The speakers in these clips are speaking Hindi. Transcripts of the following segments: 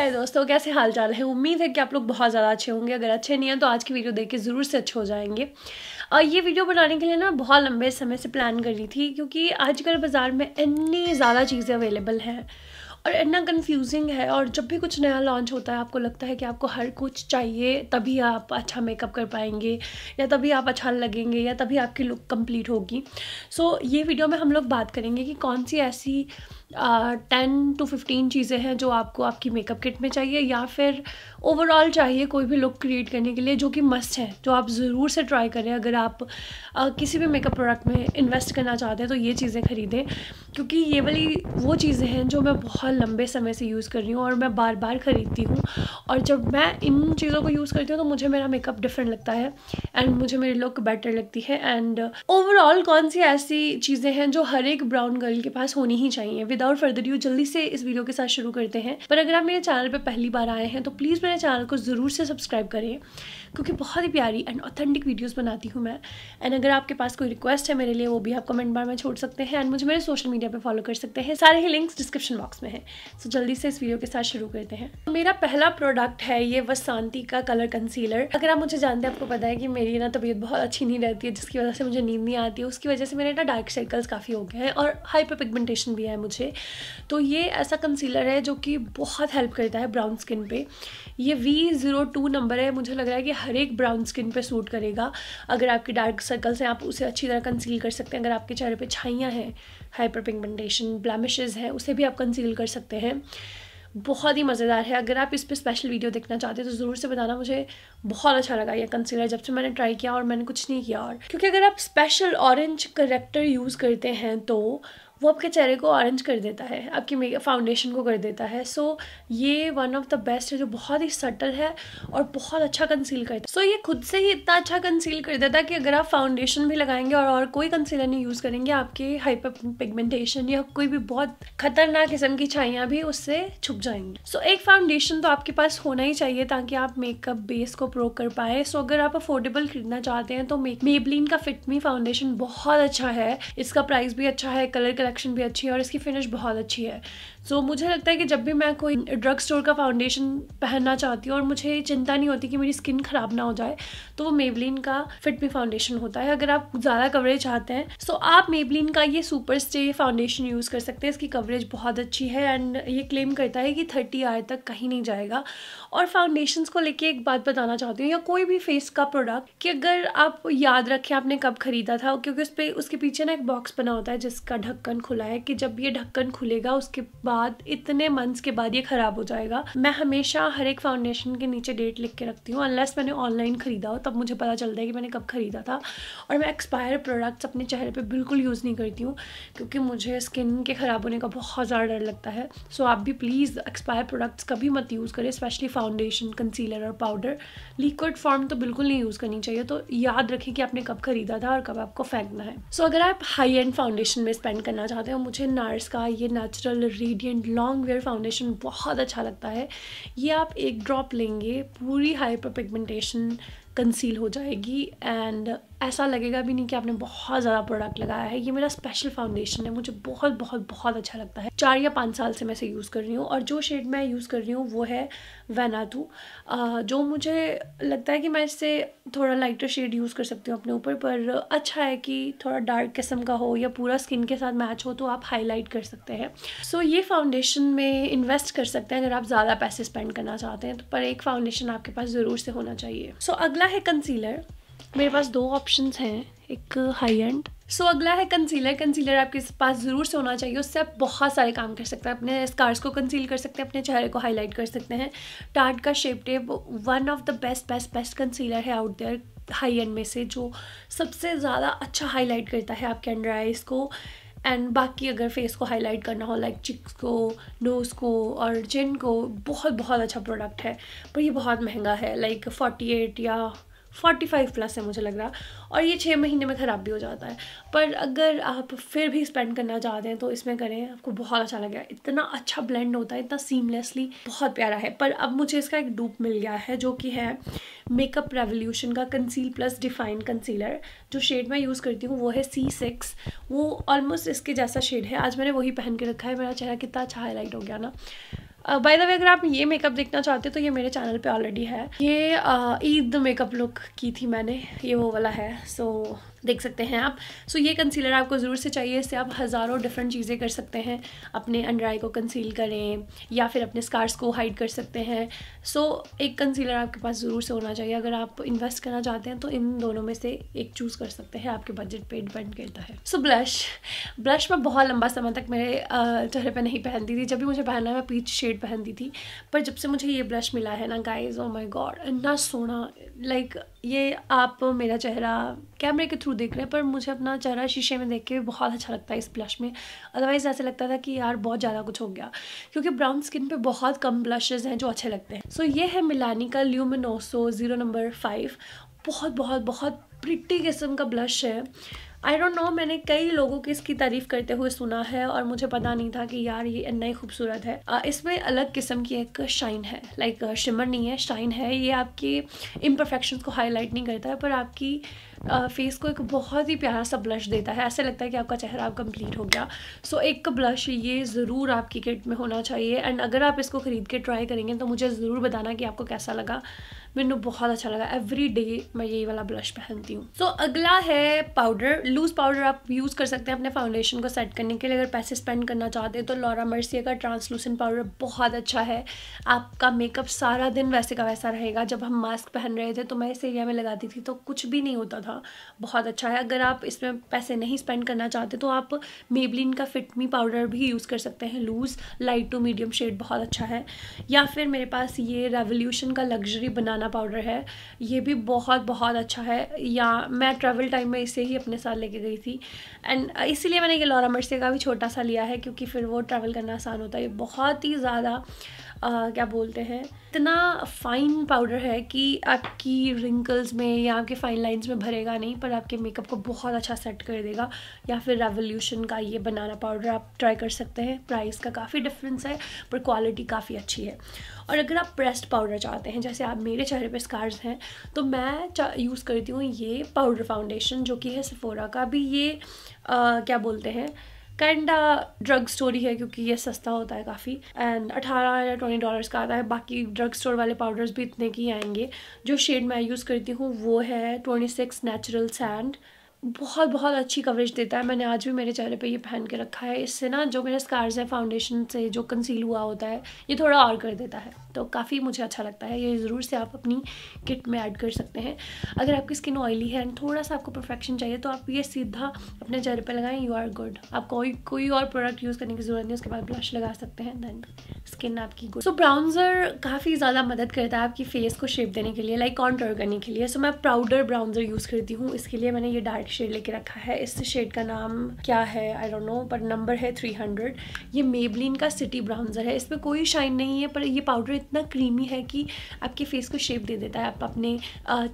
नमस्कार दोस्तों कैसे हाल चाल है उम्मीद है कि आप लोग बहुत ज़्यादा अच्छे होंगे अगर अच्छे नहीं हैं तो आज की वीडियो देख के ज़रूर से अच्छे हो जाएंगे और ये वीडियो बनाने के लिए ना बहुत लंबे समय से प्लान कर रही थी क्योंकि आजकल बाज़ार में इतनी ज़्यादा चीज़ें अवेलेबल हैं और इतना कन्फ्यूजिंग है और जब भी कुछ नया लॉन्च होता है आपको लगता है कि आपको हर कुछ चाहिए तभी आप अच्छा मेकअप कर पाएंगे या तभी आप अच्छा लगेंगे या तभी आपकी लुक कंप्लीट होगी सो so, ये वीडियो में हम लोग बात करेंगे कि कौन सी ऐसी टेन टू फिफ्टीन चीज़ें हैं जो आपको आपकी मेकअप किट में चाहिए या फिर ओवरऑल चाहिए कोई भी लुक क्रिएट करने के लिए जो कि मस्ट है जो आप ज़रूर से ट्राई करें अगर आप आ, किसी भी मेकअप प्रोडक्ट में इन्वेस्ट करना चाहते हैं तो ये चीज़ें ख़रीदें क्योंकि ये वाली वो चीज़ें हैं जो मैं बहुत लंबे समय से यूज़ कर रही हूँ और मैं बार बार ख़रीदती हूँ और जब मैं इन चीज़ों को यूज़ करती हूँ तो मुझे मेरा मेकअप डिफरेंट लगता है एंड मुझे मेरी लुक बेटर लगती है एंड ओवरऑल कौन सी ऐसी चीज़ें हैं जो हर एक ब्राउन गर्ल के पास होनी ही चाहिए विद विदाउट फर्दर यू जल्दी से इस वीडियो के साथ शुरू करते हैं पर अगर आप मेरे चैनल पर पहली बार आए हैं तो प्लीज़ मेरे चैनल को ज़रूर से सब्सक्राइब करें क्योंकि बहुत ही प्यारी एंड ऑथेंटिक वीडियोज़ बनाती हूँ मैं एंड अगर आपके पास कोई रिक्वेस्ट है मेरे लिए वो भी आप कमेंट बार में छोड़ सकते हैं एंड मुझे मेरे सोशल मीडिया पर फॉलो कर सकते हैं सारे ही लिंक्स डिस्क्रिप्शन बॉक्स में है सो so, जल्दी से इस वीडियो के साथ शुरू करते हैं तो मेरा पहला प्रोडक्ट है ये वसांति का कलर कंसीलर अगर आप मुझे जानते हैं आपको पता है कि मेरी ना तबीयत बहुत अच्छी नहीं रहती है जिसकी वजह से मुझे नींद नहीं आती है उसकी वजह से मेरे ना डार्क सर्कल्स काफ़ी हो गए हैं और हाइपर पिगमेंटेशन भी है मुझे तो ये ऐसा कंसीलर है जो कि बहुत हेल्प करता है ब्राउन स्किन पे ये वी ज़ीरो टू नंबर है मुझे लग रहा है कि हर एक ब्राउन स्किन पे सूट करेगा अगर आपके डार्क सर्कल्स हैं आप उसे अच्छी तरह कंसील कर सकते हैं अगर आपके चेहरे पे छाइयाँ हैं हाइपर पिगमेंटेशन ब्लैमिशेज हैं उसे भी आप कंसील कर सकते हैं बहुत ही मज़ेदार है अगर आप इस पर स्पेशल वीडियो देखना चाहते हैं तो ज़रूर से बताना मुझे बहुत अच्छा लगा यह कंसीलर जब से मैंने ट्राई किया और मैंने कुछ नहीं किया और क्योंकि अगर आप स्पेशल ऑरेंज करेक्टर यूज़ करते हैं तो वो आपके चेहरे को ऑरेंज कर देता है आपकी फाउंडेशन को कर देता है सो so, ये वन ऑफ द बेस्ट है जो बहुत ही सटल है और बहुत अच्छा कंसील करता है सो so, ये खुद से ही इतना अच्छा कंसील कर देता है कि अगर आप फाउंडेशन भी लगाएंगे और और कोई कंसीलर नहीं यूज़ करेंगे आपके हाइपर पिगमेंटेशन या कोई भी बहुत खतरनाक किस्म की छाइयाँ भी उससे छुप जाएंगी सो so, एक फाउंडेशन तो आपके पास होना ही चाहिए ताकि आप मेकअप बेस को प्रो कर पाए सो so, अगर आप अफोर्डेबल खरीदना चाहते हैं तो मेबलिन का फिटमी फाउंडेशन बहुत अच्छा है इसका प्राइस भी अच्छा है कलर कलर प्रोडक्शन भी अच्छी है और इसकी फिनिश बहुत अच्छी है सो so, मुझे लगता है कि जब भी मैं कोई ड्रग स्टोर का फाउंडेशन पहनना चाहती हूँ और मुझे चिंता नहीं होती कि मेरी स्किन ख़राब ना हो जाए तो वो मेबलिन का फिट मी फाउंडेशन होता है अगर आप ज़्यादा कवरेज चाहते हैं सो so, आप मेबलिन का ये सुपर स्टे फाउंडेशन यूज़ कर सकते हैं इसकी कवरेज बहुत अच्छी है एंड ये क्लेम करता है कि थर्टी आर तक कहीं नहीं जाएगा और फाउंडेशन को लेके एक बात बताना चाहती हूँ या कोई भी फेस का प्रोडक्ट कि अगर आप याद रखें आपने कब खरीदा था क्योंकि उस पर उसके पीछे ना एक बॉक्स बना होता है जिसका ढक्कन खुला है कि जब ये ढक्कन खुलेगा उसके बाद इतने मंथ्स के बाद ये ख़राब हो जाएगा मैं हमेशा हर एक फाउंडेशन के नीचे डेट लिख के रखती हूँ अनलेस मैंने ऑनलाइन ख़रीदा हो तब मुझे पता चलता है कि मैंने कब ख़रीदा था और मैं एक्सपायर प्रोडक्ट्स अपने चेहरे पर बिल्कुल यूज़ नहीं करती हूँ क्योंकि मुझे स्किन के ख़राब होने का बहुत ज़्यादा डर लगता है सो आप भी प्लीज़ एक्सपायर प्रोडक्ट्स कभी मत यूज़ करें स्पेशली फाउंडेशन कंसीलर और पाउडर लिक्विड फॉर्म तो बिल्कुल नहीं यूज़ करनी चाहिए तो याद रखें कि आपने कब ख़रीदा था और कब आपको फेंकना है सो so, अगर आप हाई एंड फाउंडेशन में स्पेंड करना चाहते हो मुझे नार्स का ये natural read radiant long wear foundation बहुत अच्छा लगता है ये आप एक ड्रॉप लेंगे पूरी हाइपर पिगमेंटेशन कंसील हो जाएगी एंड ऐसा लगेगा भी नहीं कि आपने बहुत ज़्यादा प्रोडक्ट लगाया है ये मेरा स्पेशल फाउंडेशन है मुझे बहुत बहुत बहुत अच्छा लगता है चार या पाँच साल से मैं इसे यूज़ कर रही हूँ और जो शेड मैं यूज़ कर रही हूँ वो है वैनाथू जो मुझे लगता है कि मैं इससे थोड़ा लाइटर शेड यूज़ कर सकती हूँ अपने ऊपर पर अच्छा है कि थोड़ा डार्क किस्म का हो या पूरा स्किन के साथ मैच हो तो आप हाईलाइट कर सकते हैं सो so, ये फाउंडेशन में इन्वेस्ट कर सकते हैं अगर आप ज़्यादा पैसे स्पेंड करना चाहते हैं तो पर एक फाउंडेशन आपके पास ज़रूर से होना चाहिए सो so, अगला है कंसीलर मेरे पास दो ऑप्शन हैं एक हाई एंड सो so, अगला है कंसीलर कंसीलर आपके पास ज़रूर से होना चाहिए उससे आप बहुत सारे काम कर सकते हैं अपने स्कार्स को कंसील कर सकते हैं अपने चेहरे को हाईलाइट कर सकते हैं टाट का shape tape one of the best best best concealer है आउट देयर हाई एंड में से जो सबसे ज़्यादा अच्छा हाईलाइट करता है आपके अंडर आइज़ को एंड बाकी अगर फेस को हाईलाइट करना हो लाइक चिक्स को नोज़ को और चिन को बहुत बहुत अच्छा प्रोडक्ट है पर ये बहुत महंगा है लाइक फोर्टी एट या फोर्टी फाइव प्लस है मुझे लग रहा और ये छः महीने में ख़राब भी हो जाता है पर अगर आप फिर भी स्पेंड करना चाहते हैं तो इसमें करें आपको बहुत अच्छा लगेगा इतना अच्छा ब्लेंड होता है इतना सीमलेसली बहुत प्यारा है पर अब मुझे इसका एक डूप मिल गया है जो कि है मेकअप रेवोल्यूशन का कंसील प्लस डिफाइन कंसीलर जो शेड मैं यूज़ करती हूँ वो है सी सिक्स वो ऑलमोस्ट इसके जैसा शेड है आज मैंने वही पहन के रखा है मेरा चेहरा कितना अच्छा हाईलाइट हो गया ना बाय द वे अगर आप ये मेकअप देखना चाहते हो तो ये मेरे चैनल पे ऑलरेडी है ये ईद मेकअप लुक की थी मैंने ये वो वाला है सो so, देख सकते हैं आप सो so, ये कंसीलर आपको ज़रूर से चाहिए इससे आप हज़ारों डिफरेंट चीज़ें कर सकते हैं अपने अंडर आई को कंसील करें या फिर अपने स्कार्स को हाइड कर सकते हैं सो so, एक कंसीलर आपके पास ज़रूर से होना चाहिए अगर आप इन्वेस्ट करना चाहते हैं तो इन दोनों में से एक चूज़ कर सकते हैं आपके बजट पर डिपेंड करता है सो ब्लश ब्लश मैं बहुत लंबा समय तक मेरे चेहरे पर नहीं पहनती थी जब भी मुझे पहनना मैं पीच शेड पहनती थी पर जब से मुझे ये ब्लश मिला है ना गाइज ओ माई गॉड इतना सोना लाइक ये आप मेरा चेहरा कैमरे के थ्रू थ्रू देख रहे हैं पर मुझे अपना चेहरा शीशे में देख के बहुत अच्छा लगता है इस ब्लश में अदरवाइज़ ऐसे लगता था कि यार बहुत ज़्यादा कुछ हो गया क्योंकि ब्राउन स्किन पे बहुत कम ब्लशेज़ हैं जो अच्छे लगते हैं सो so, ये है मिलानी का ल्यूमिनोसो ज़ीरो नंबर फाइव बहुत बहुत बहुत प्रिटी किस्म का ब्लश है आई डोंट नो मैंने कई लोगों की इसकी तारीफ करते हुए सुना है और मुझे पता नहीं था कि यार ये इतना ही खूबसूरत है इसमें अलग किस्म की एक शाइन है लाइक शिमर नहीं है शाइन है ये आपकी इम्परफेक्शन को हाईलाइट नहीं करता है पर आपकी फेस को एक बहुत ही प्यारा सा ब्लश देता है ऐसे लगता है कि आपका चेहरा आप कंप्लीट हो गया सो so, एक ब्लश ये ज़रूर आपकी किट में होना चाहिए एंड अगर आप इसको ख़रीद के ट्राई करेंगे तो मुझे ज़रूर बताना कि आपको कैसा लगा मैं बहुत अच्छा लगा एवरी डे मैं यही वाला ब्लश पहनती हूँ सो so, अगला है पाउडर लूज पाउडर आप यूज़ कर सकते हैं अपने फाउंडेशन को सेट करने के लिए अगर पैसे स्पेंड करना चाहते हैं तो लॉरा मर्सिया का ट्रांसलूसेंट पाउडर बहुत अच्छा है आपका मेकअप सारा दिन वैसे का वैसा रहेगा जब हम मास्क पहन रहे थे तो मैं इस एरिया में लगाती थी तो कुछ भी नहीं होता था बहुत अच्छा है अगर आप इसमें पैसे नहीं स्पेंड करना चाहते तो आप मेबलिन का फिटमी पाउडर भी यूज़ कर सकते हैं loose light to medium shade बहुत अच्छा है या फिर मेरे पास ये रेवोल्यूशन का लग्जरी बनाना धनियाना पाउडर है ये भी बहुत बहुत अच्छा है या मैं ट्रैवल टाइम में इसे ही अपने साथ लेके गई थी एंड इसीलिए मैंने ये लॉरा मर्से का भी छोटा सा लिया है क्योंकि फिर वो ट्रैवल करना आसान होता है ये बहुत ही ज़्यादा क्या बोलते हैं इतना फाइन पाउडर है कि आपकी रिंकल्स में या आपके फाइन लाइंस में भरेगा नहीं पर आपके मेकअप को बहुत अच्छा सेट कर देगा या फिर रेवोल्यूशन का ये बनाना पाउडर आप ट्राई कर सकते हैं प्राइस का काफ़ी डिफरेंस है पर क्वालिटी काफ़ी अच्छी है और अगर आप प्रेस्ड पाउडर चाहते हैं जैसे आप मेरे चेहरे पर स्कार्स हैं तो मैं यूज़ करती हूँ ये पाउडर फाउंडेशन जो कि है सफोरा का भी ये आ, क्या बोलते हैं काइंड ड्रग स्टोर ही है क्योंकि ये सस्ता होता है काफ़ी एंड अठारह या ट्वेंटी डॉलर्स का आता है बाकी ड्रग स्टोर वाले पाउडर्स भी इतने के ही आएंगे जो शेड मैं यूज़ करती हूँ वो है ट्वेंटी सिक्स नेचुरल सैंड बहुत बहुत अच्छी कवरेज देता है मैंने आज भी मेरे चेहरे पे ये पहन के रखा है इससे ना जो मेरे स्कार्स हैं फाउंडेशन से जो कंसील हुआ होता है ये थोड़ा और कर देता है तो काफ़ी मुझे अच्छा लगता है ये ज़रूर से आप अपनी किट में ऐड कर सकते हैं अगर आपकी स्किन ऑयली है एंड थोड़ा सा आपको परफेक्शन चाहिए तो आप ये सीधा अपने चेहरे पर लगाएं यू आर गुड आप कोई कोई और प्रोडक्ट यूज़ करने की ज़रूरत नहीं उसके बाद ब्लश लगा सकते हैं देन स्किन आपकी गुड सो ब्राउन्जर काफ़ी ज़्यादा मदद करता है आपकी फेस को शेप देने के लिए लाइक कॉन्ट्रोल करने के लिए सो so, मैं प्राउडर ब्राउन्जर यूज़ करती हूँ इसके लिए मैंने ये डार्क शेड लेके रखा है इस शेड का नाम क्या है आई डोंट नो पर नंबर है थ्री हंड्रेड ये मेबलिन का सिटी ब्राउन्जर है इसमें कोई शाइन नहीं है पर ये पाउडर इतना क्रीमी है कि आपके फेस को शेप दे देता है आप अपने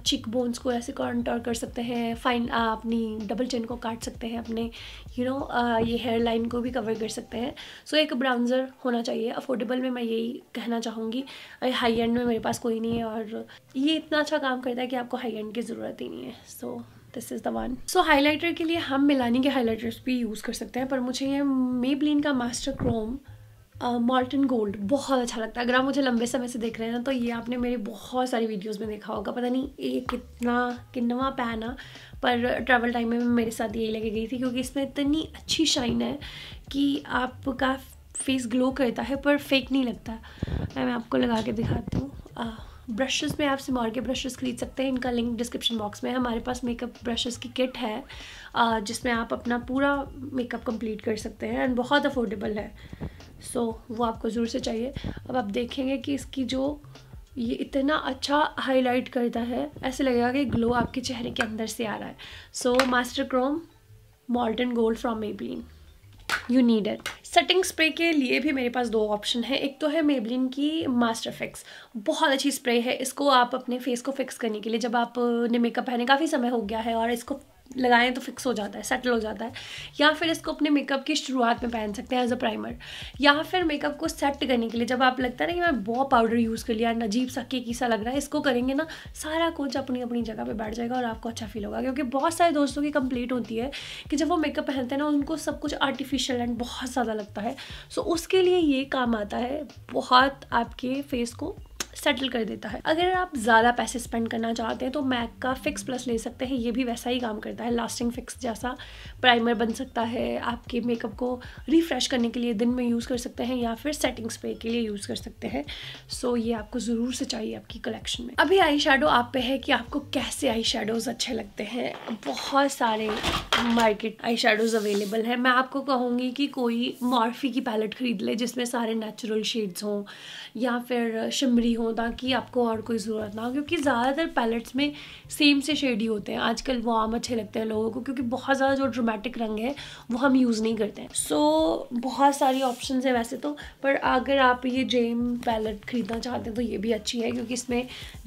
चिक बोन्स को ऐसे कॉन्ट्रोल कर सकते हैं फाइन अपनी डबल चेन को काट सकते हैं अपने यू you नो know, ये हेयर लाइन को भी कवर कर सकते हैं सो so, एक ब्राउन्जर होना चाहिए अफोर्डेबल अफोर्डेबल में मैं यही कहना चाहूँगी हाई एंड में मेरे पास कोई नहीं है और ये इतना अच्छा काम करता है कि आपको हाई एंड की ज़रूरत ही नहीं है so this is the one so highlighter के लिए हम मिलानी के हाईलाइटर्स भी यूज़ कर सकते हैं पर मुझे ये मेबलिन का master chrome molten uh, gold बहुत अच्छा लगता है अगर आप मुझे लंबे समय से देख रहे हैं ना तो ये आपने मेरे बहुत सारी वीडियोस में देखा होगा पता नहीं ये कितना किन्नवा पहना पर ट्रैवल टाइम में मेरे साथ यही लगी गई थी क्योंकि इसमें इतनी अच्छी शाइन है कि आपका फेस ग्लो करता है पर फेक नहीं लगता मैं आपको लगा के दिखाती हूँ ब्रशेस में आप सिमार के ब्रशेस खरीद सकते हैं इनका लिंक डिस्क्रिप्शन बॉक्स में है हमारे पास मेकअप ब्रशेस की किट है जिसमें आप अपना पूरा मेकअप कंप्लीट कर सकते हैं एंड बहुत अफोर्डेबल है सो so, वो आपको ज़रूर से चाहिए अब आप देखेंगे कि इसकी जो ये इतना अच्छा हाईलाइट करता है ऐसे लगेगा कि ग्लो आपके चेहरे के अंदर से आ रहा है so master chrome molten gold from Maybelline you need it setting spray के लिए भी मेरे पास दो ऑप्शन है एक तो है मेबलिन की मास्टर फिक्स बहुत अच्छी स्प्रे है इसको आप अपने फेस को फिक्स करने के लिए जब आपने मेकअप पहने काफ़ी समय हो गया है और इसको लगाएं तो फिक्स हो जाता है सेटल हो जाता है या फिर इसको अपने मेकअप की शुरुआत में पहन सकते हैं एज अ प्राइमर या फिर मेकअप को सेट करने के लिए जब आप लगता है ना कि मैं बहुत पाउडर यूज़ कर लिया नजीब सा के सा लग रहा है इसको करेंगे ना सारा कुछ अपनी अपनी जगह पर बैठ जाएगा और आपको अच्छा फील होगा क्योंकि बहुत सारे दोस्तों की कंप्लीट होती है कि जब वो मेकअप पहनते हैं ना उनको सब कुछ आर्टिफिशियल एंड बहुत ज़्यादा लगता है सो उसके लिए ये काम आता है बहुत आपके फेस को सेटल कर देता है अगर आप ज़्यादा पैसे स्पेंड करना चाहते हैं तो मैक का फिक्स प्लस ले सकते हैं ये भी वैसा ही काम करता है लास्टिंग फिक्स जैसा प्राइमर बन सकता है आपके मेकअप को रिफ्रेश करने के लिए दिन में यूज़ कर सकते हैं या फिर सेटिंग स्प्रे के लिए यूज़ कर सकते हैं सो ये आपको ज़रूर से चाहिए आपकी कलेक्शन में अभी आई आप पे है कि आपको कैसे आई अच्छे लगते हैं बहुत सारे मार्केट आई अवेलेबल हैं मैं आपको कहूँगी कि कोई मॉर्फी की पैलेट खरीद ले जिसमें सारे नेचुरल शेड्स हों या फिर शिमरी हों हो ताकि आपको और कोई ज़रूरत ना हो क्योंकि ज़्यादातर पैलेट्स में सेम से शेड ही होते हैं आजकल वो आम अच्छे लगते हैं लोगों को क्योंकि बहुत ज़्यादा जो ड्रोमेटिक रंग है वो हम यूज़ नहीं करते हैं सो so, बहुत सारी ऑप्शन है वैसे तो पर अगर आप ये जेम पैलेट ख़रीदना चाहते हैं तो ये भी अच्छी है क्योंकि इसमें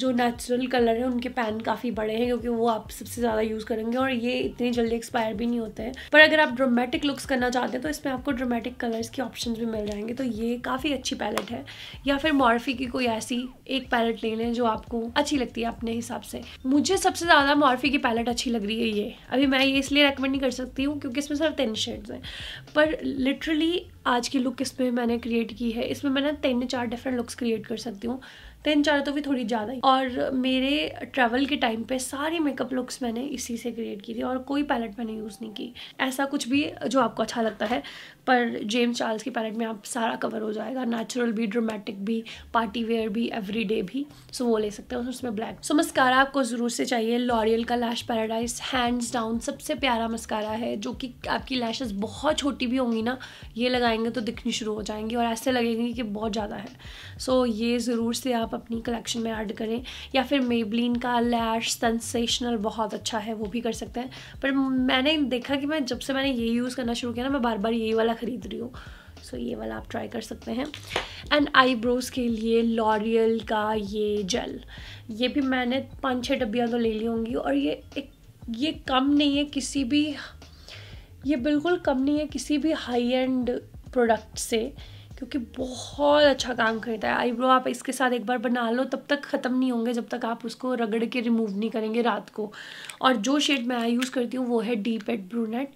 जो नेचुरल कलर है उनके पैन काफ़ी बड़े हैं क्योंकि वो आप सबसे ज़्यादा यूज़ करेंगे और ये इतनी जल्दी एक्सपायर भी नहीं होते हैं पर अगर आप ड्रोमेटिक लुक्स करना चाहते हैं तो इसमें आपको ड्रोमेटिक कलर्स के ऑप्शन भी मिल जाएंगे तो ये काफ़ी अच्छी पैलेट है या फिर मॉर्फी की कोई ऐसी एक पैलेट ले लें जो आपको अच्छी लगती है अपने हिसाब से मुझे सबसे ज़्यादा मॉर्फी की पैलेट अच्छी लग रही है ये अभी मैं ये इसलिए रेकमेंड नहीं कर सकती हूँ क्योंकि इसमें सिर्फ टेन शेड्स हैं पर लिटरली आज की लुक इसमें मैंने क्रिएट की है इसमें मैंने तीन चार डिफरेंट लुक्स क्रिएट कर सकती हूँ तीन चार तो भी थोड़ी ज़्यादा ही और मेरे ट्रैवल के टाइम पे सारी मेकअप लुक्स मैंने इसी से क्रिएट की थी और कोई पैलेट मैंने यूज़ नहीं की ऐसा कुछ भी जो आपको अच्छा लगता है पर जेम्स चार्ल्स की पैलेट में आप सारा कवर हो जाएगा नेचुरल भी ड्रोमेटिक भी पार्टी वेयर भी डे भी सो वो ले सकते हैं उसमें ब्लैक सो मस्कारा आपको ज़रूर से चाहिए लॉरियल का लैश पैराडाइज हैंड्स डाउन सबसे प्यारा मस्कारा है जो कि आपकी लैशेज़ बहुत छोटी भी होंगी ना ये लगा आएंगे तो दिखनी शुरू हो जाएंगी और ऐसे लगेंगी कि बहुत ज़्यादा है सो so, ये ज़रूर से आप अपनी कलेक्शन में ऐड करें या फिर मेबलिन का लैश सेंसेशनल बहुत अच्छा है वो भी कर सकते हैं पर मैंने देखा कि मैं जब से मैंने ये यूज़ करना शुरू किया ना मैं बार बार यही वाला ख़रीद रही हूँ सो so, ये वाला आप ट्राई कर सकते हैं एंड आईब्रोज़ के लिए लॉरियल का ये जेल ये भी मैंने पाँच छः डब्बियाँ तो ले ली होंगी और ये एक ये कम नहीं है किसी भी ये बिल्कुल कम नहीं है किसी भी हाई एंड प्रोडक्ट से क्योंकि बहुत अच्छा काम करता है आईब्रो आप इसके साथ एक बार बना लो तब तक ख़त्म नहीं होंगे जब तक आप उसको रगड़ के रिमूव नहीं करेंगे रात को और जो शेड मैं यूज़ करती हूँ वो है डीप एट ब्रूनेट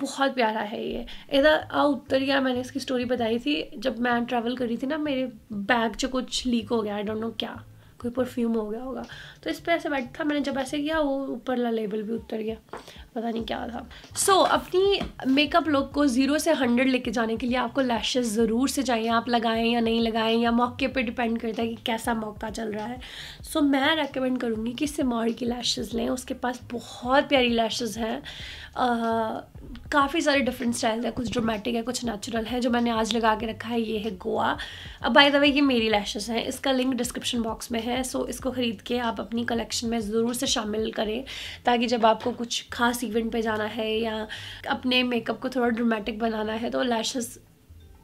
बहुत प्यारा है ये इधर आ गया मैंने इसकी स्टोरी बताई थी जब मैं ट्रैवल कर रही थी ना मेरे बैग से कुछ लीक हो गया आई डोंट नो क्या कोई परफ्यूम हो गया होगा तो इस पर ऐसे बैठ था मैंने जब ऐसे किया वो ऊपरला लेबल भी उतर गया पता नहीं क्या था सो so, अपनी मेकअप लुक को ज़ीरो से हंड्रेड लेके जाने के लिए आपको लैशेस ज़रूर से चाहिए आप लगाएं या नहीं लगाएं या मौके पे डिपेंड करता है कि कैसा मौका चल रहा है सो so, मैं रेकमेंड करूँगी कि सिमॉर की लैशेस लें उसके पास बहुत प्यारी लैशेज़ हैं काफ़ी सारे डिफरेंट स्टाइल्स हैं कुछ ड्रोमेटिक है कुछ नेचुरल है जो मैंने आज लगा के रखा है ये है गोवा अब बाय द वे ये मेरी लैशेज़ हैं इसका लिंक डिस्क्रिप्शन बॉक्स में है सो so, इसको ख़रीद के आप अपनी कलेक्शन में ज़रूर से शामिल करें ताकि जब आपको कुछ खास इवेंट पे जाना है या अपने मेकअप को थोड़ा ड्रामेटिक बनाना है तो लैशेस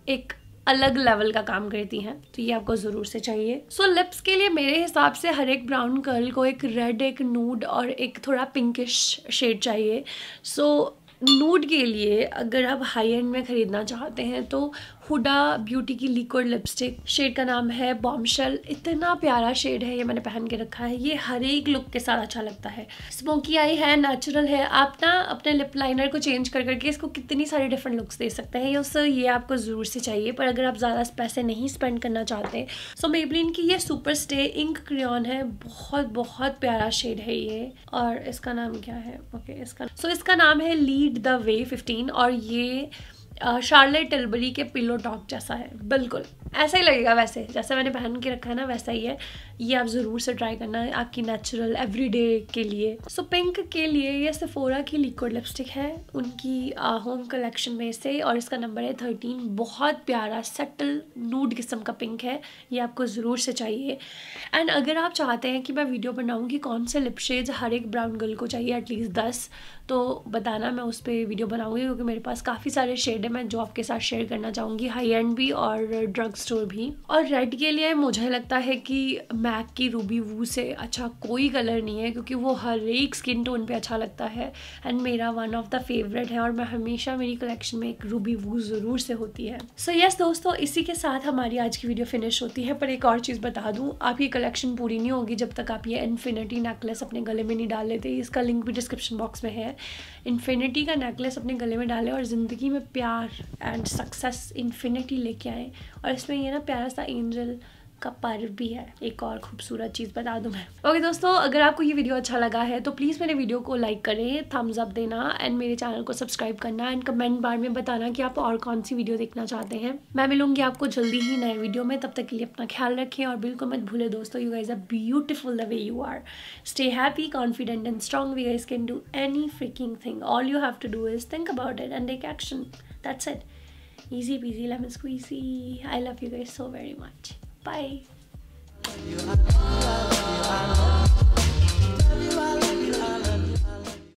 एक अलग लेवल का काम करती हैं तो ये आपको ज़रूर से चाहिए सो so, लिप्स के लिए मेरे हिसाब से हर एक ब्राउन कर्ल को एक रेड एक नूड और एक थोड़ा पिंकिश शेड चाहिए सो so, नूड के लिए अगर आप हाई एंड में ख़रीदना चाहते हैं तो हुडा ब्यूटी की लिक्विड लिपस्टिक शेड का नाम है बॉम्बशल इतना प्यारा शेड है ये मैंने पहन के रखा है ये हर एक लुक के साथ अच्छा लगता है स्मोकी आई है नेचुरल है आप ना अपने लिप लाइनर को चेंज कर करके इसको कितनी सारी डिफरेंट लुक्स दे सकते हैं उस ये आपको ज़रूर से चाहिए पर अगर आप ज़्यादा पैसे नहीं स्पेंड करना चाहते सो so, मेबलिन की ये सुपर स्टे इंक क्रियॉन है बहुत बहुत प्यारा शेड है ये और इसका नाम क्या है ओके okay, इसका सो so, इसका नाम है लीड द वे फिफ्टीन और ये शार्ले टिलबरी के पिलो टॉप जैसा है बिल्कुल ऐसा ही लगेगा वैसे जैसे मैंने पहन के रखा है ना वैसा ही है ये आप ज़रूर से ट्राई करना है आपकी नेचुरल एवरीडे के लिए सो so, पिंक के लिए ये सफोरा की लिक्विड लिपस्टिक है उनकी होम कलेक्शन में से और इसका नंबर है थर्टीन बहुत प्यारा सटल नूड किस्म का पिंक है ये आपको ज़रूर से चाहिए एंड अगर आप चाहते हैं कि मैं वीडियो बनाऊँ कि कौन से लिप शेड्स हर एक ब्राउन गर्ल को चाहिए एटलीस्ट दस तो बताना मैं उस पर वीडियो बनाऊँगी क्योंकि मेरे पास काफ़ी सारे शेड है मैं जो आपके साथ शेयर करना चाहूँगी हाई एंड भी और ड्रग स्टोर भी और रेड के लिए मुझे लगता है कि मैं मैक की रूबी वू से अच्छा कोई कलर नहीं है क्योंकि वो हर एक स्किन टोन पे अच्छा लगता है एंड मेरा वन ऑफ द फेवरेट है और मैं हमेशा मेरी कलेक्शन में एक रूबी वू ज़रूर से होती है सो so, यस yes, दोस्तों इसी के साथ हमारी आज की वीडियो फिनिश होती है पर एक और चीज़ बता दूँ आपकी कलेक्शन पूरी नहीं होगी जब तक आप ये इन्फिनिटी नेकलेस अपने गले में नहीं डाल लेते इसका लिंक भी डिस्क्रिप्शन बॉक्स में है इन्फिनिटी का नेकलेस अपने गले में डालें और ज़िंदगी में प्यार एंड सक्सेस इन्फिनिटी लेके आएँ और इसमें ये ना प्यारा सा एंजल का पर्व भी है एक और खूबसूरत चीज़ बता दूँ मैं ओके okay, दोस्तों अगर आपको ये वीडियो अच्छा लगा है तो प्लीज़ मेरे वीडियो को लाइक करें थम्स अप देना एंड मेरे चैनल को सब्सक्राइब करना एंड कमेंट बार में बताना कि आप और कौन सी वीडियो देखना चाहते हैं मैं मिलूंगी आपको जल्दी ही नए वीडियो में तब तक के लिए अपना ख्याल रखें और बिल्कुल मत भूले दोस्तों you guys are beautiful the way you are stay happy confident and strong we guys can do any freaking thing all you have to do is think about it and take action that's it easy peasy lemon squeezy i love you guys so very much Bye.